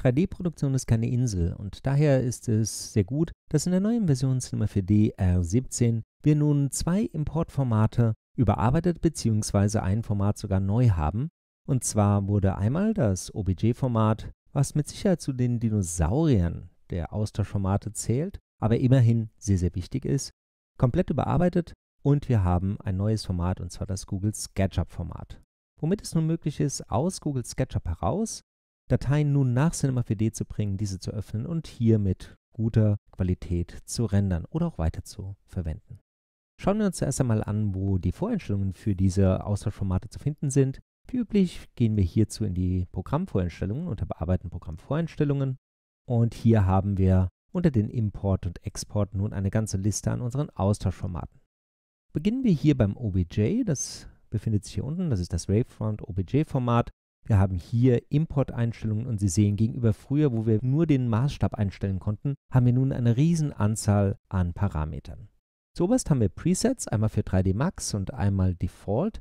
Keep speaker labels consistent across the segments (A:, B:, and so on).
A: 3D-Produktion ist keine Insel und daher ist es sehr gut, dass in der neuen Version Cinema 4D r 17 wir nun zwei Importformate überarbeitet bzw. ein Format sogar neu haben. Und zwar wurde einmal das OBJ-Format, was mit Sicherheit zu den Dinosauriern der Austauschformate zählt, aber immerhin sehr, sehr wichtig ist, komplett überarbeitet und wir haben ein neues Format und zwar das Google SketchUp-Format. Womit es nun möglich ist, aus Google SketchUp heraus Dateien nun nach Cinema 4D zu bringen, diese zu öffnen und hier mit guter Qualität zu rendern oder auch weiter zu verwenden. Schauen wir uns zuerst einmal an, wo die Voreinstellungen für diese Austauschformate zu finden sind. Wie üblich gehen wir hierzu in die Programmvoreinstellungen unter Bearbeiten Programmvoreinstellungen und hier haben wir unter den Import und Export nun eine ganze Liste an unseren Austauschformaten. Beginnen wir hier beim OBJ, das befindet sich hier unten, das ist das Wavefront OBJ Format wir haben hier Import-Einstellungen und Sie sehen, gegenüber früher, wo wir nur den Maßstab einstellen konnten, haben wir nun eine riesen Anzahl an Parametern. Zuoberst haben wir Presets, einmal für 3D Max und einmal Default.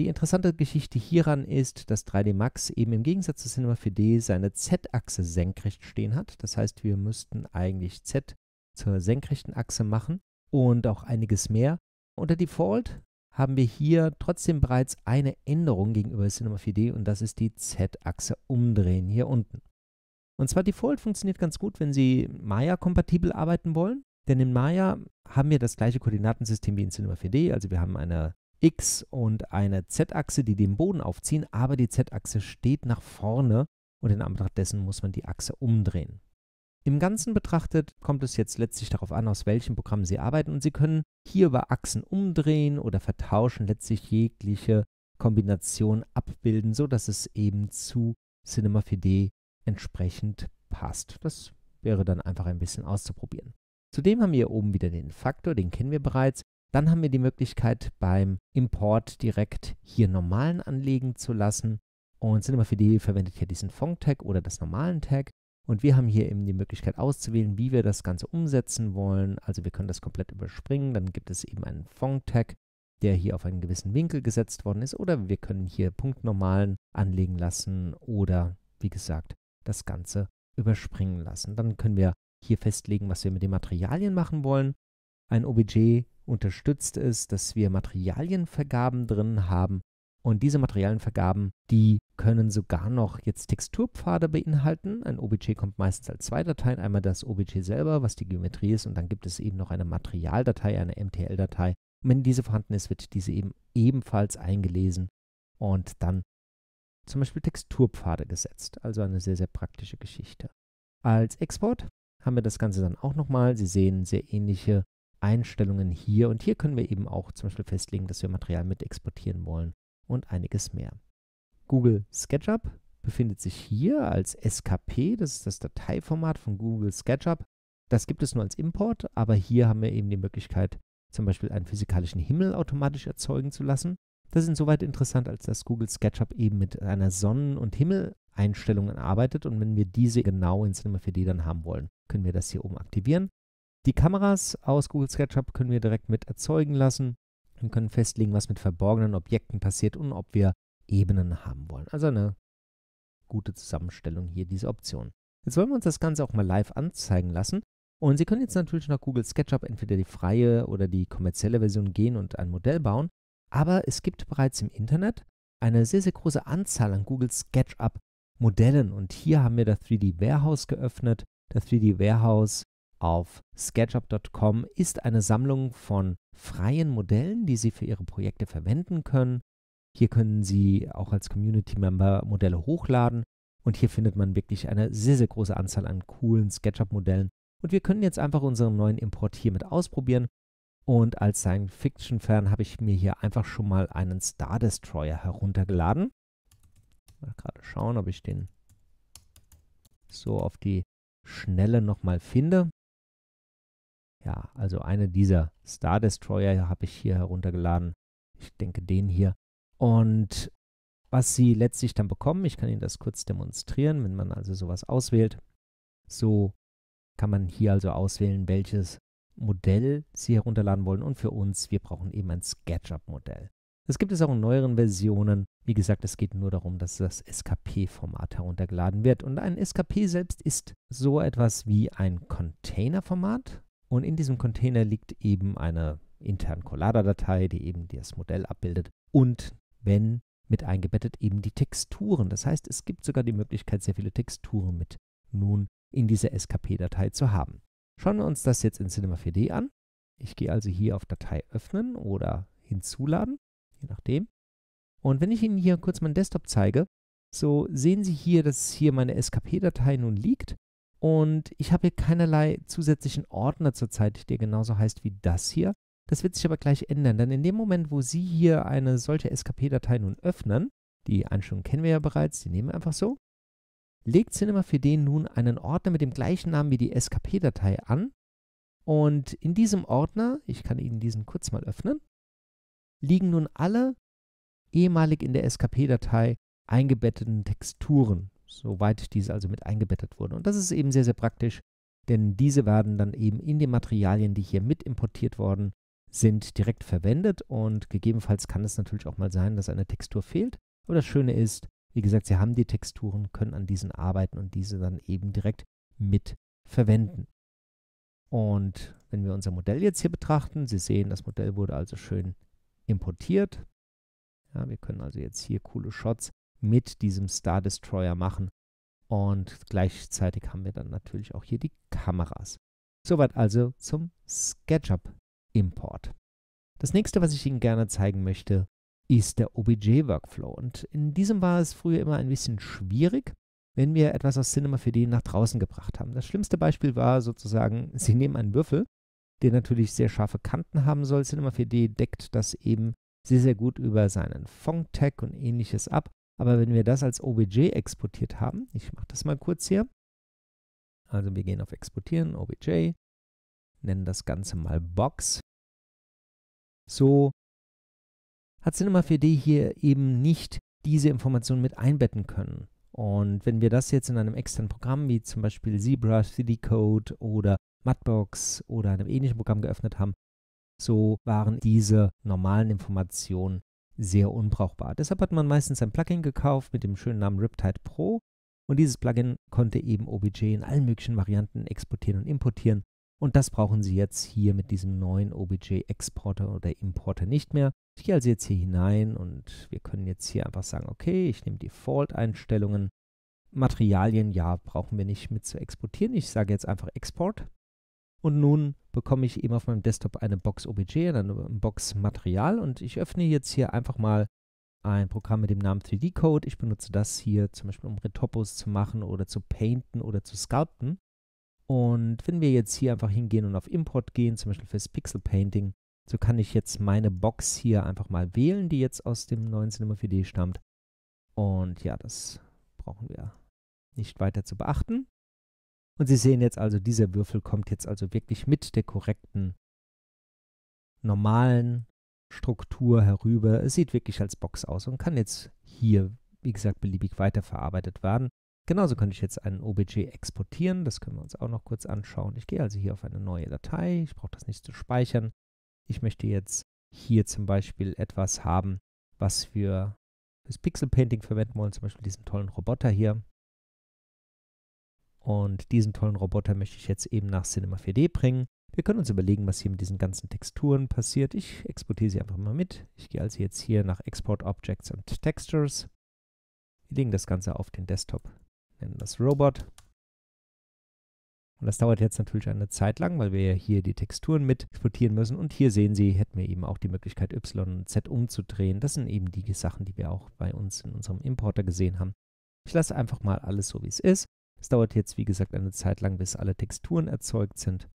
A: Die interessante Geschichte hieran ist, dass 3D Max eben im Gegensatz zu Cinema 4D seine Z-Achse senkrecht stehen hat. Das heißt, wir müssten eigentlich Z zur senkrechten Achse machen und auch einiges mehr. Unter Default haben wir hier trotzdem bereits eine Änderung gegenüber Cinema 4D und das ist die Z-Achse umdrehen hier unten. Und zwar Default funktioniert ganz gut, wenn Sie Maya-kompatibel arbeiten wollen, denn in Maya haben wir das gleiche Koordinatensystem wie in Cinema 4D, also wir haben eine X- und eine Z-Achse, die den Boden aufziehen, aber die Z-Achse steht nach vorne und in Anbetracht dessen muss man die Achse umdrehen. Im Ganzen betrachtet kommt es jetzt letztlich darauf an, aus welchem Programm Sie arbeiten und Sie können hier über Achsen umdrehen oder vertauschen, letztlich jegliche Kombination abbilden, so dass es eben zu Cinema 4D entsprechend passt. Das wäre dann einfach ein bisschen auszuprobieren. Zudem haben wir hier oben wieder den Faktor, den kennen wir bereits. Dann haben wir die Möglichkeit, beim Import direkt hier normalen anlegen zu lassen. Und Cinema 4D verwendet ja diesen Font-Tag oder das normalen Tag. Und wir haben hier eben die Möglichkeit auszuwählen, wie wir das Ganze umsetzen wollen. Also wir können das komplett überspringen. Dann gibt es eben einen fong tag der hier auf einen gewissen Winkel gesetzt worden ist. Oder wir können hier Punktnormalen anlegen lassen oder, wie gesagt, das Ganze überspringen lassen. Dann können wir hier festlegen, was wir mit den Materialien machen wollen. Ein OBJ unterstützt es, dass wir Materialienvergaben drin haben und diese Materialienvergaben, die können sogar noch jetzt Texturpfade beinhalten. Ein OBJ kommt meistens als zwei Dateien. Einmal das OBJ selber, was die Geometrie ist, und dann gibt es eben noch eine Materialdatei, eine MTL-Datei. Und wenn diese vorhanden ist, wird diese eben ebenfalls eingelesen und dann zum Beispiel Texturpfade gesetzt. Also eine sehr, sehr praktische Geschichte. Als Export haben wir das Ganze dann auch nochmal. Sie sehen sehr ähnliche Einstellungen hier und hier können wir eben auch zum Beispiel festlegen, dass wir Material mit exportieren wollen und einiges mehr. Google SketchUp befindet sich hier als SKP, das ist das Dateiformat von Google SketchUp. Das gibt es nur als Import, aber hier haben wir eben die Möglichkeit, zum Beispiel einen physikalischen Himmel automatisch erzeugen zu lassen. Das ist insoweit interessant, als dass Google SketchUp eben mit einer Sonnen- und himmel Himmeleinstellung arbeitet und wenn wir diese genau in Cinema 4D dann haben wollen, können wir das hier oben aktivieren. Die Kameras aus Google SketchUp können wir direkt mit erzeugen lassen. Wir können festlegen, was mit verborgenen Objekten passiert und ob wir Ebenen haben wollen. Also eine gute Zusammenstellung hier, diese Option. Jetzt wollen wir uns das Ganze auch mal live anzeigen lassen. Und Sie können jetzt natürlich nach Google SketchUp entweder die freie oder die kommerzielle Version gehen und ein Modell bauen. Aber es gibt bereits im Internet eine sehr, sehr große Anzahl an Google SketchUp Modellen. Und hier haben wir das 3D Warehouse geöffnet. Das 3D Warehouse auf sketchup.com ist eine Sammlung von freien Modellen, die Sie für Ihre Projekte verwenden können. Hier können Sie auch als Community-Member Modelle hochladen und hier findet man wirklich eine sehr, sehr große Anzahl an coolen SketchUp-Modellen. Und wir können jetzt einfach unseren neuen Import hier mit ausprobieren. Und als Science-Fiction-Fan habe ich mir hier einfach schon mal einen Star Destroyer heruntergeladen. Mal gerade schauen, ob ich den so auf die Schnelle nochmal finde. Ja, also eine dieser Star Destroyer habe ich hier heruntergeladen. Ich denke den hier. Und was Sie letztlich dann bekommen, ich kann Ihnen das kurz demonstrieren, wenn man also sowas auswählt. So kann man hier also auswählen, welches Modell Sie herunterladen wollen. Und für uns, wir brauchen eben ein SketchUp-Modell. Das gibt es auch in neueren Versionen. Wie gesagt, es geht nur darum, dass das SKP-Format heruntergeladen wird. Und ein SKP selbst ist so etwas wie ein Container-Format. Und in diesem Container liegt eben eine interne Collada-Datei, die eben das Modell abbildet. Und wenn mit eingebettet eben die Texturen. Das heißt, es gibt sogar die Möglichkeit, sehr viele Texturen mit nun in dieser SKP-Datei zu haben. Schauen wir uns das jetzt in Cinema 4D an. Ich gehe also hier auf Datei öffnen oder hinzuladen, je nachdem. Und wenn ich Ihnen hier kurz meinen Desktop zeige, so sehen Sie hier, dass hier meine SKP-Datei nun liegt und ich habe hier keinerlei zusätzlichen Ordner zurzeit, der genauso heißt wie das hier. Das wird sich aber gleich ändern, denn in dem Moment, wo Sie hier eine solche SKP-Datei nun öffnen, die Einstellung kennen wir ja bereits, die nehmen wir einfach so, legt Cinema 4D nun einen Ordner mit dem gleichen Namen wie die SKP-Datei an. Und in diesem Ordner, ich kann Ihnen diesen kurz mal öffnen, liegen nun alle ehemalig in der SKP-Datei eingebetteten Texturen soweit diese also mit eingebettet wurden. Und das ist eben sehr, sehr praktisch, denn diese werden dann eben in den Materialien, die hier mit importiert worden sind, direkt verwendet und gegebenenfalls kann es natürlich auch mal sein, dass eine Textur fehlt. Aber das Schöne ist, wie gesagt, Sie haben die Texturen, können an diesen arbeiten und diese dann eben direkt mit verwenden. Und wenn wir unser Modell jetzt hier betrachten, Sie sehen, das Modell wurde also schön importiert. Ja, wir können also jetzt hier coole Shots mit diesem Star Destroyer machen. Und gleichzeitig haben wir dann natürlich auch hier die Kameras. Soweit also zum SketchUp-Import. Das nächste, was ich Ihnen gerne zeigen möchte, ist der OBJ-Workflow. Und in diesem war es früher immer ein bisschen schwierig, wenn wir etwas aus Cinema 4D nach draußen gebracht haben. Das schlimmste Beispiel war sozusagen, Sie nehmen einen Würfel, der natürlich sehr scharfe Kanten haben soll. Cinema 4D deckt das eben sehr, sehr gut über seinen Fong-Tag und ähnliches ab. Aber wenn wir das als OBJ exportiert haben, ich mache das mal kurz hier. Also wir gehen auf Exportieren, OBJ, nennen das Ganze mal Box. So hat Cinema 4D hier eben nicht diese Informationen mit einbetten können. Und wenn wir das jetzt in einem externen Programm wie zum Beispiel Zebra, 3D Code oder Matbox oder einem ähnlichen Programm geöffnet haben, so waren diese normalen Informationen sehr unbrauchbar. Deshalb hat man meistens ein Plugin gekauft mit dem schönen Namen Riptide Pro und dieses Plugin konnte eben OBJ in allen möglichen Varianten exportieren und importieren und das brauchen Sie jetzt hier mit diesem neuen OBJ-Exporter oder Importer nicht mehr. Ich gehe also jetzt hier hinein und wir können jetzt hier einfach sagen, okay, ich nehme Default-Einstellungen. Materialien, ja, brauchen wir nicht mit zu exportieren. Ich sage jetzt einfach Export. Und nun bekomme ich eben auf meinem Desktop eine Box OBJ und eine Box Material und ich öffne jetzt hier einfach mal ein Programm mit dem Namen 3D Code. Ich benutze das hier zum Beispiel, um Retopos zu machen oder zu painten oder zu sculpten. Und wenn wir jetzt hier einfach hingehen und auf Import gehen, zum Beispiel fürs Pixel Painting, so kann ich jetzt meine Box hier einfach mal wählen, die jetzt aus dem neuen Cinema 4D stammt. Und ja, das brauchen wir nicht weiter zu beachten. Und Sie sehen jetzt also, dieser Würfel kommt jetzt also wirklich mit der korrekten, normalen Struktur herüber. Es sieht wirklich als Box aus und kann jetzt hier, wie gesagt, beliebig weiterverarbeitet werden. Genauso könnte ich jetzt einen OBJ exportieren. Das können wir uns auch noch kurz anschauen. Ich gehe also hier auf eine neue Datei. Ich brauche das nicht zu speichern. Ich möchte jetzt hier zum Beispiel etwas haben, was wir fürs Pixel Painting verwenden wollen, zum Beispiel diesen tollen Roboter hier. Und diesen tollen Roboter möchte ich jetzt eben nach Cinema 4D bringen. Wir können uns überlegen, was hier mit diesen ganzen Texturen passiert. Ich exportiere sie einfach mal mit. Ich gehe also jetzt hier nach Export Objects und Textures. Wir legen das Ganze auf den Desktop, nennen das Robot. Und das dauert jetzt natürlich eine Zeit lang, weil wir ja hier die Texturen mit exportieren müssen. Und hier sehen Sie, hätten wir eben auch die Möglichkeit, Y und Z umzudrehen. Das sind eben die Sachen, die wir auch bei uns in unserem Importer gesehen haben. Ich lasse einfach mal alles so, wie es ist. Es dauert jetzt, wie gesagt, eine Zeit lang, bis alle Texturen erzeugt sind.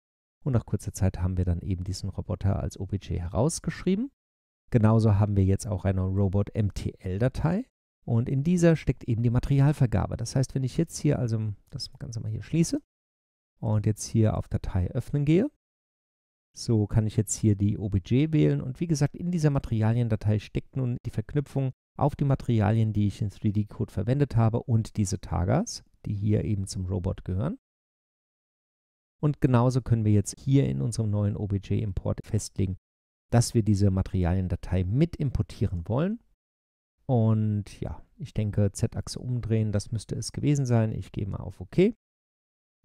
A: Und nach kurzer Zeit haben wir dann eben diesen Roboter als OBJ herausgeschrieben. Genauso haben wir jetzt auch eine Robot-MTL-Datei. Und in dieser steckt eben die Materialvergabe. Das heißt, wenn ich jetzt hier also das Ganze mal hier schließe und jetzt hier auf Datei öffnen gehe, so kann ich jetzt hier die OBJ wählen. Und wie gesagt, in dieser Materialiendatei steckt nun die Verknüpfung auf die Materialien, die ich in 3D-Code verwendet habe und diese Tagas die hier eben zum Robot gehören. Und genauso können wir jetzt hier in unserem neuen OBJ-Import festlegen, dass wir diese Materialien-Datei mit importieren wollen. Und ja, ich denke, Z-Achse umdrehen, das müsste es gewesen sein. Ich gehe mal auf OK.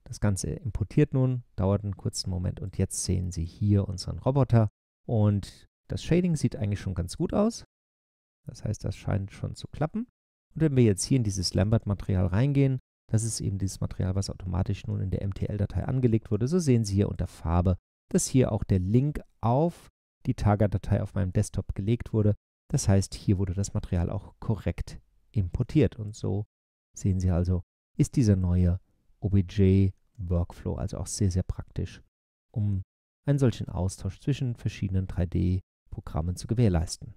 A: Das Ganze importiert nun, dauert einen kurzen Moment und jetzt sehen Sie hier unseren Roboter. Und das Shading sieht eigentlich schon ganz gut aus. Das heißt, das scheint schon zu klappen. Und wenn wir jetzt hier in dieses Lambert-Material reingehen, das ist eben dieses Material, was automatisch nun in der MTL-Datei angelegt wurde. So sehen Sie hier unter Farbe, dass hier auch der Link auf die Target-Datei auf meinem Desktop gelegt wurde. Das heißt, hier wurde das Material auch korrekt importiert. Und so sehen Sie also, ist dieser neue OBJ-Workflow also auch sehr, sehr praktisch, um einen solchen Austausch zwischen verschiedenen 3D-Programmen zu gewährleisten.